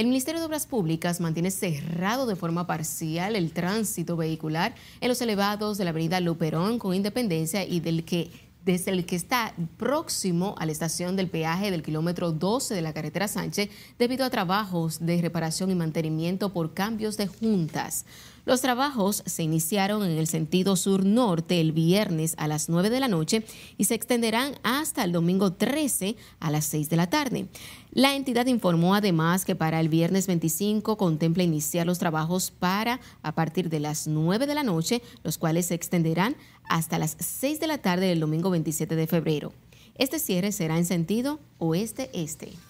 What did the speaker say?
El Ministerio de Obras Públicas mantiene cerrado de forma parcial el tránsito vehicular en los elevados de la avenida Luperón con Independencia y del que desde el que está próximo a la estación del peaje del kilómetro 12 de la carretera Sánchez debido a trabajos de reparación y mantenimiento por cambios de juntas. Los trabajos se iniciaron en el sentido sur-norte el viernes a las 9 de la noche y se extenderán hasta el domingo 13 a las 6 de la tarde. La entidad informó además que para el viernes 25 contempla iniciar los trabajos para a partir de las 9 de la noche, los cuales se extenderán hasta las 6 de la tarde del domingo 27 de febrero. Este cierre será en sentido oeste-este.